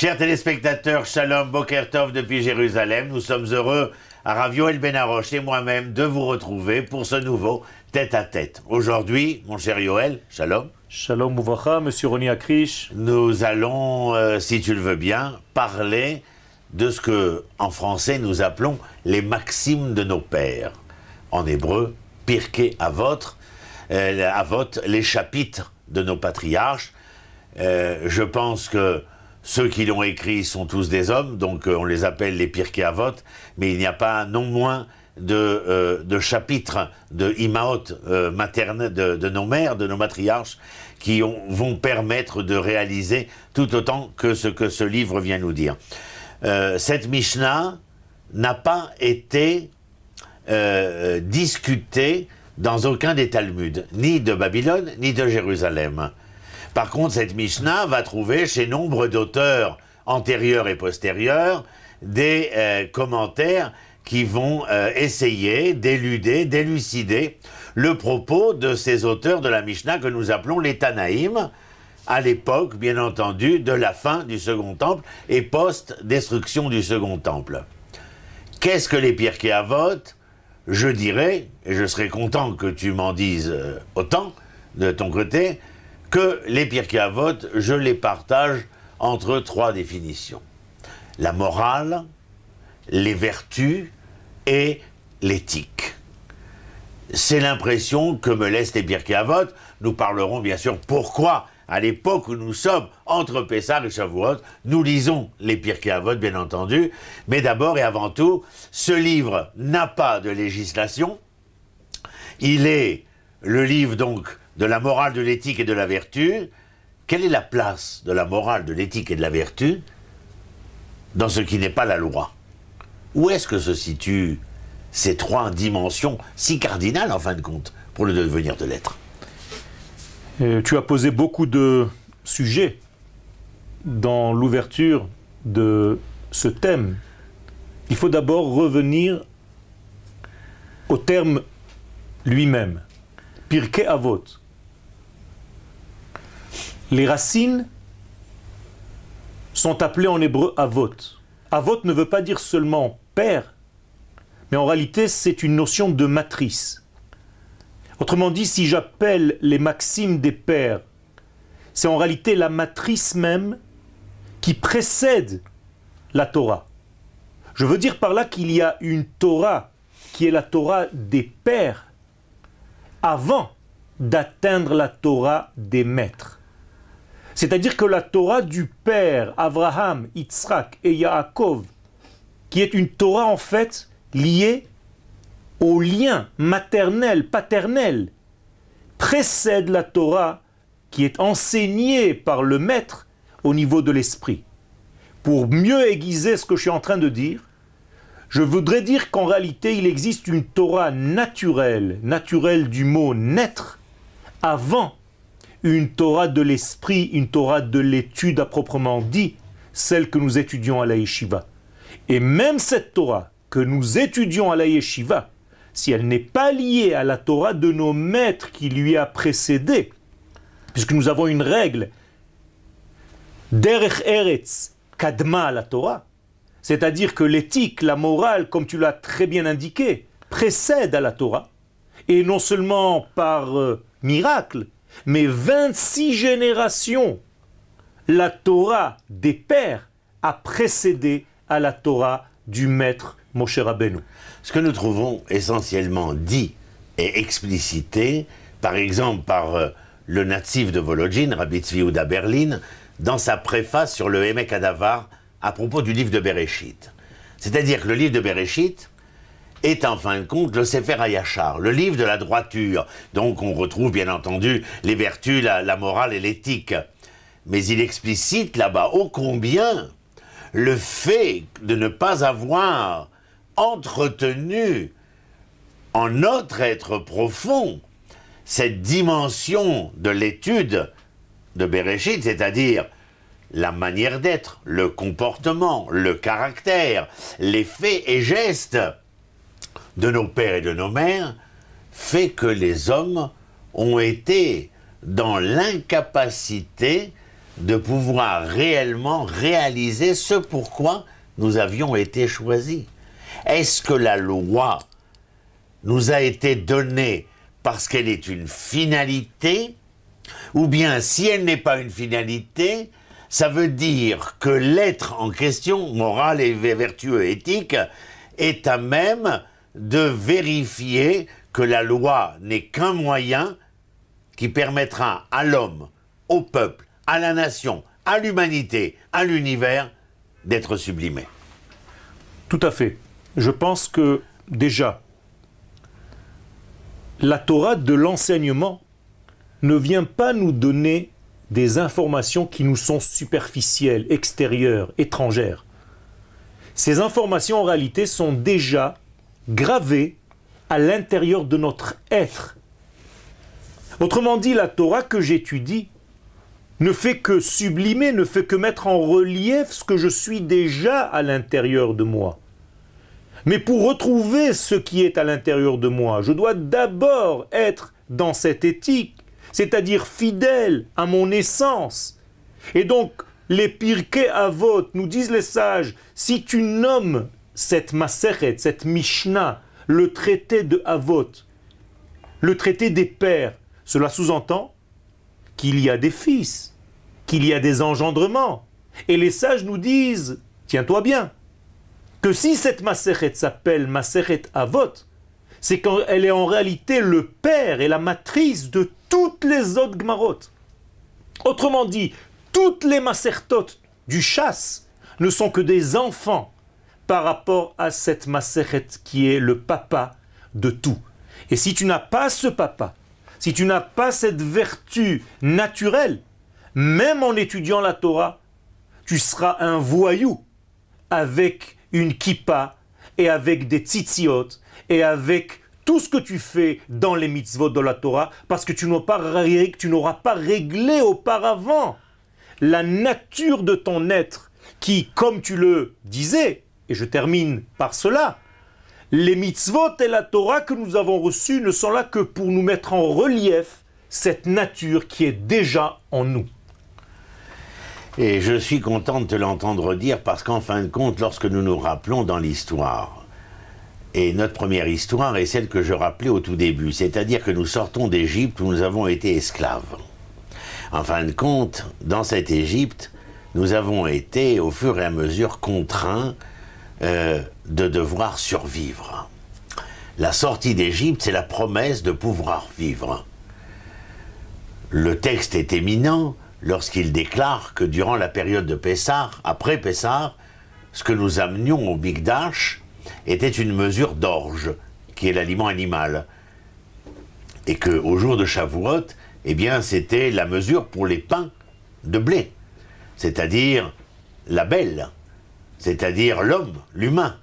Chers téléspectateurs, Shalom Bokertov depuis Jérusalem. Nous sommes heureux, à El Benaroche et moi-même, de vous retrouver pour ce nouveau tête-à-tête. Aujourd'hui, mon cher Yoel, Shalom. Shalom Mouvacha, monsieur Roni Akrish. Nous allons, euh, si tu le veux bien, parler de ce que, en français, nous appelons les maximes de nos pères. En hébreu, à Avot, à euh, Avot, les chapitres de nos patriarches. Euh, je pense que ceux qui l'ont écrit sont tous des hommes, donc euh, on les appelle les Pirkei Avot, mais il n'y a pas non moins euh, de, chapitres de Imaot euh, de, nos mères, de nos matriarches, qui vont permettre de réaliser tout autant que ce que ce livre vient nous dire. cette Mishnah n'a pas été discutée dans aucun des Talmuds, ni de Babylone, ni de Jérusalem. Par contre, cette Mishnah va trouver chez nombre d'auteurs antérieurs et postérieurs des euh, commentaires qui vont euh, essayer d'éluder, d'élucider le propos de ces auteurs de la Mishnah que nous appelons les Tanaïm, à l'époque, bien entendu, de la fin du Second Temple et post-destruction du Second Temple. Qu'est-ce que les Pirkei Avot Je dirais, et je serais content que tu m'en dises euh, autant de ton côté, que les qui avotent, je les partage entre trois définitions. La morale, les vertus et l'éthique. C'est l'impression que me laissent les qui avotent. Nous parlerons bien sûr pourquoi, à l'époque où nous sommes entre Pessah et Shavuot, nous lisons les qui avotent, bien entendu. Mais d'abord et avant tout, ce livre n'a pas de législation. Il est le livre donc de la morale, de l'éthique et de la vertu, quelle est la place de la morale, de l'éthique et de la vertu dans ce qui n'est pas la loi Où est-ce que se situent ces trois dimensions si cardinales, en fin de compte, pour le devenir de l'être euh, Tu as posé beaucoup de sujets dans l'ouverture de ce thème. Il faut d'abord revenir au terme lui-même. Pirke Avot, les racines sont appelées en hébreu avot. Avot ne veut pas dire seulement père, mais en réalité c'est une notion de matrice. Autrement dit, si j'appelle les maximes des pères, c'est en réalité la matrice même qui précède la Torah. Je veux dire par là qu'il y a une Torah qui est la Torah des pères avant d'atteindre la Torah des maîtres. C'est-à-dire que la Torah du père Abraham, Yitzhak et Yaakov, qui est une Torah en fait liée au lien maternel, paternel, précède la Torah qui est enseignée par le maître au niveau de l'esprit. Pour mieux aiguiser ce que je suis en train de dire, je voudrais dire qu'en réalité, il existe une Torah naturelle, naturelle du mot naître, avant une Torah de l'esprit, une Torah de l'étude à proprement dit, celle que nous étudions à la yeshiva. Et même cette Torah que nous étudions à la yeshiva, si elle n'est pas liée à la Torah de nos maîtres qui lui a précédé, puisque nous avons une règle, Derech Eretz Kadma la Torah, c'est-à-dire que l'éthique, la morale, comme tu l'as très bien indiqué, précède à la Torah, et non seulement par euh, miracle, mais 26 générations, la Torah des pères a précédé à la Torah du maître Moshe Rabbeinu. Ce que nous trouvons essentiellement dit et explicité, par exemple par euh, le natif de Volodjin, Rabbi Tzviouda Berlin, dans sa préface sur le Emek Adavar à propos du livre de Bereshit. C'est-à-dire que le livre de Bereshit, est en fin de compte le Sefer Ayachar, le livre de la droiture. Donc on retrouve bien entendu les vertus, la, la morale et l'éthique. Mais il explicite là-bas ô combien le fait de ne pas avoir entretenu en notre être profond cette dimension de l'étude de Bereshit, c'est-à-dire la manière d'être, le comportement, le caractère, les faits et gestes de nos pères et de nos mères fait que les hommes ont été dans l'incapacité de pouvoir réellement réaliser ce pourquoi nous avions été choisis. Est-ce que la loi nous a été donnée parce qu'elle est une finalité ou bien si elle n'est pas une finalité, ça veut dire que l'être en question, moral et vertueux éthique, est à même de vérifier que la loi n'est qu'un moyen qui permettra à l'homme, au peuple, à la nation, à l'humanité, à l'univers d'être sublimé. Tout à fait. Je pense que déjà, la Torah de l'enseignement ne vient pas nous donner des informations qui nous sont superficielles, extérieures, étrangères. Ces informations en réalité sont déjà gravé à l'intérieur de notre être. Autrement dit, la Torah que j'étudie ne fait que sublimer, ne fait que mettre en relief ce que je suis déjà à l'intérieur de moi. Mais pour retrouver ce qui est à l'intérieur de moi, je dois d'abord être dans cette éthique, c'est-à-dire fidèle à mon essence. Et donc, les pirkei avot, nous disent les sages, si tu nommes cette Maseret, cette Mishnah, le traité de Avot, le traité des pères, cela sous-entend qu'il y a des fils, qu'il y a des engendrements. Et les sages nous disent, tiens-toi bien, que si cette Maseret s'appelle Maseret Avot, c'est qu'elle est en réalité le père et la matrice de toutes les autres Gmarot. Autrement dit, toutes les macertotes du chasse ne sont que des enfants par rapport à cette Maseret qui est le papa de tout. Et si tu n'as pas ce papa, si tu n'as pas cette vertu naturelle, même en étudiant la Torah, tu seras un voyou avec une kippa et avec des tzitziot et avec tout ce que tu fais dans les mitzvot de la Torah parce que tu n'auras pas, tu n'auras pas réglé auparavant la nature de ton être qui, comme tu le disais, et je termine par cela. Les mitzvot et la Torah que nous avons reçues ne sont là que pour nous mettre en relief cette nature qui est déjà en nous. Et je suis content de te l'entendre dire parce qu'en fin de compte, lorsque nous nous rappelons dans l'histoire, et notre première histoire est celle que je rappelais au tout début, c'est-à-dire que nous sortons d'Égypte où nous avons été esclaves. En fin de compte, dans cette Égypte, nous avons été au fur et à mesure contraints euh, de devoir survivre. La sortie d'Égypte, c'est la promesse de pouvoir vivre. Le texte est éminent lorsqu'il déclare que durant la période de Pessar, après Pessar, ce que nous amenions au Big était une mesure d'orge, qui est l'aliment animal. Et qu'au jour de Shavuot, eh bien, c'était la mesure pour les pains de blé, c'est-à-dire la belle, c'est-à-dire l'homme, l'humain.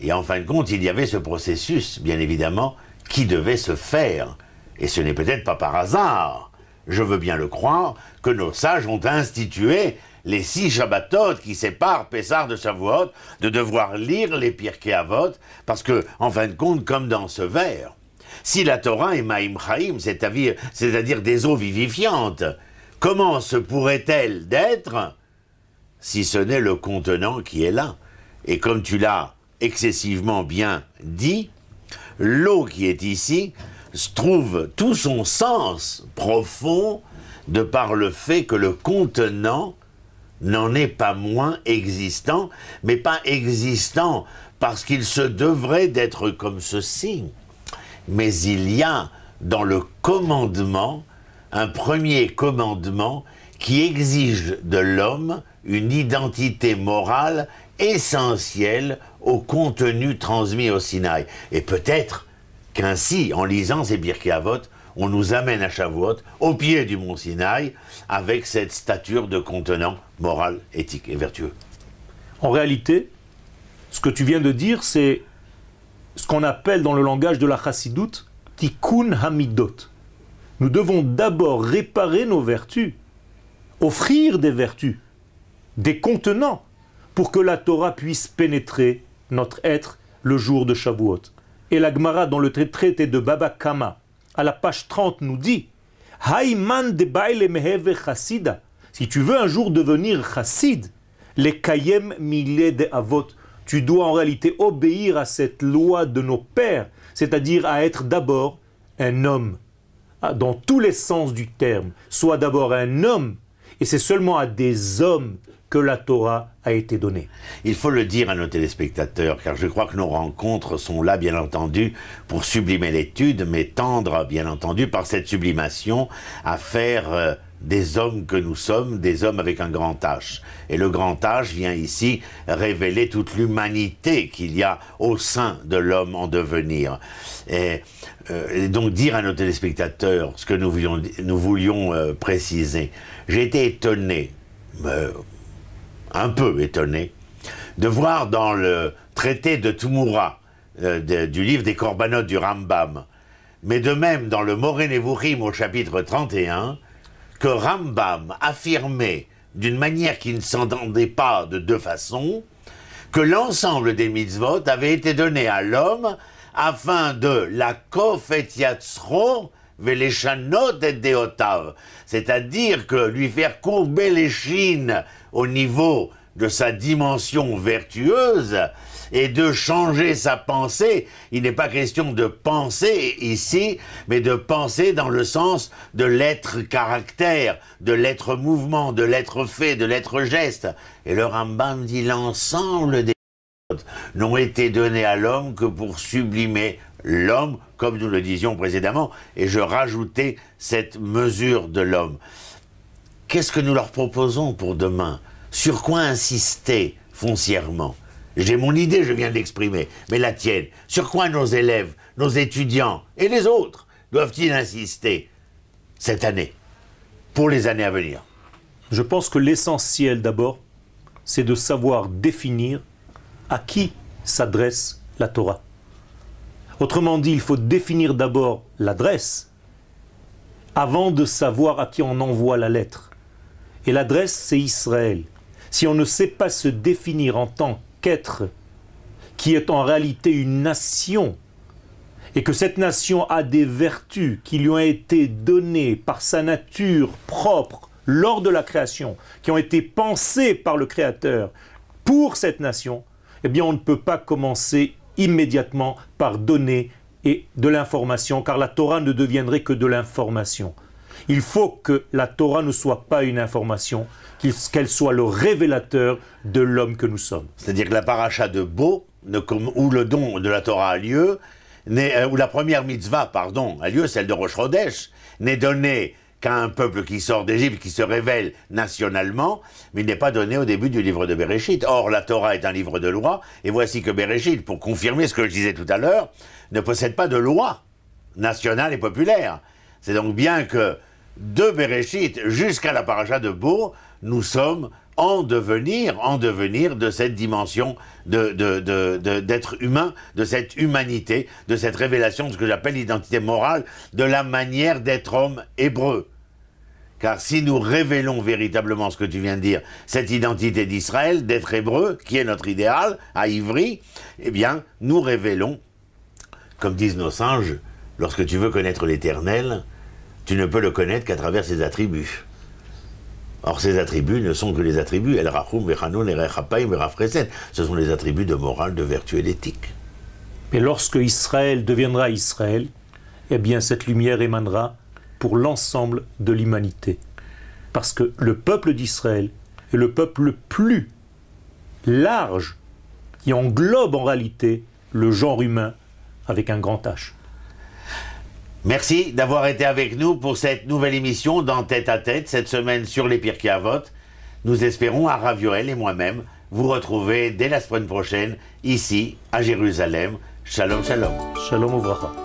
Et en fin de compte, il y avait ce processus, bien évidemment, qui devait se faire. Et ce n'est peut-être pas par hasard, je veux bien le croire, que nos sages ont institué les six Shabbatot qui séparent Pessar de Shavuot, de devoir lire les Pirkei Avot, parce que, en fin de compte, comme dans ce vers, si la Torah est Maïm Chaim, c'est-à-dire des eaux vivifiantes, comment se pourrait-elle d'être si ce n'est le contenant qui est là. Et comme tu l'as excessivement bien dit, l'eau qui est ici trouve tout son sens profond de par le fait que le contenant n'en est pas moins existant, mais pas existant parce qu'il se devrait d'être comme ceci. Mais il y a dans le commandement un premier commandement qui exige de l'homme une identité morale essentielle au contenu transmis au Sinaï. Et peut-être qu'ainsi, en lisant ces Birkéavot, on nous amène à Shavuot, au pied du mont Sinaï, avec cette stature de contenant moral, éthique et vertueux. En réalité, ce que tu viens de dire, c'est ce qu'on appelle dans le langage de la chassidoute tikkun hamidot. Nous devons d'abord réparer nos vertus offrir des vertus, des contenants, pour que la Torah puisse pénétrer notre être le jour de Shavuot. Et la Gemara, dans le traité de Baba Kama, à la page 30, nous dit Haïman de Baile Meheve Chassida. Si tu veux un jour devenir chassid, les kayem milé de avot, tu dois en réalité obéir à cette loi de nos pères, c'est-à-dire à être d'abord un homme, ah, dans tous les sens du terme. soit d'abord un homme et c'est seulement à des hommes que la Torah a été donnée. Il faut le dire à nos téléspectateurs, car je crois que nos rencontres sont là, bien entendu, pour sublimer l'étude, mais tendre, bien entendu, par cette sublimation, à faire... Euh, des hommes que nous sommes, des hommes avec un grand H. Et le grand H vient ici révéler toute l'humanité qu'il y a au sein de l'homme en devenir. Et, euh, donc dire à nos téléspectateurs ce que nous voulions, nous voulions euh, préciser. J'ai été étonné, euh, un peu étonné, de voir dans le traité de Tumura, du livre des Corbanotes du Rambam, mais de même dans le Moré au chapitre 31, que Rambam affirmait d'une manière qui ne s'entendait pas de deux façons que l'ensemble des mitzvot avait été donné à l'homme afin de la yatsro velechanot et deotav, c'est-à-dire que lui faire courber les chines au niveau de sa dimension vertueuse et de changer sa pensée. Il n'est pas question de penser ici, mais de penser dans le sens de l'être caractère, de l'être mouvement, de l'être fait, de l'être geste. Et le Rambam dit l'ensemble des choses n'ont été données à l'homme que pour sublimer l'homme, comme nous le disions précédemment, et je rajoutais cette mesure de l'homme. Qu'est-ce que nous leur proposons pour demain Sur quoi insister foncièrement j'ai mon idée, je viens d'exprimer, mais la tienne. Sur quoi nos élèves, nos étudiants et les autres doivent-ils insister cette année, pour les années à venir Je pense que l'essentiel d'abord, c'est de savoir définir à qui s'adresse la Torah. Autrement dit, il faut définir d'abord l'adresse avant de savoir à qui on envoie la lettre. Et l'adresse, c'est Israël. Si on ne sait pas se définir en tant qu'être, qui est en réalité une nation, et que cette nation a des vertus qui lui ont été données par sa nature propre lors de la création, qui ont été pensées par le Créateur pour cette nation, eh bien on ne peut pas commencer immédiatement par donner et de l'information, car la Torah ne deviendrait que de l'information. Il faut que la Torah ne soit pas une information, qu'elle soit le révélateur de l'homme que nous sommes. C'est-à-dire que la paracha de Beau, où le don de la Torah a lieu, euh, où la première mitzvah, pardon, a lieu, celle de Rosh n'est donnée qu'à un peuple qui sort d'Égypte, qui se révèle nationalement, mais il n'est pas donné au début du livre de Bereshit. Or, la Torah est un livre de loi, et voici que Bereshit, pour confirmer ce que je disais tout à l'heure, ne possède pas de loi nationale et populaire. C'est donc bien que de Bereshit jusqu'à la paracha de Bourg, nous sommes en devenir, en devenir de cette dimension d'être de, humain, de cette humanité, de cette révélation de ce que j'appelle l'identité morale, de la manière d'être homme hébreu. Car si nous révélons véritablement ce que tu viens de dire, cette identité d'Israël, d'être hébreu, qui est notre idéal, à Ivry, eh bien, nous révélons, comme disent nos singes, lorsque tu veux connaître l'éternel, tu ne peux le connaître qu'à travers ses attributs. Or, ces attributs ne sont que les attributs. El ve Ce sont les attributs de morale, de vertu et d'éthique. Mais lorsque Israël deviendra Israël, eh bien, cette lumière émanera pour l'ensemble de l'humanité. Parce que le peuple d'Israël est le peuple le plus large qui englobe en réalité le genre humain avec un grand H. Merci d'avoir été avec nous pour cette nouvelle émission dans Tête à Tête, cette semaine sur les pires qui vote. Nous espérons, à Ravioel et moi-même, vous retrouver dès la semaine prochaine, ici, à Jérusalem. Shalom, shalom. Shalom, ouvracha.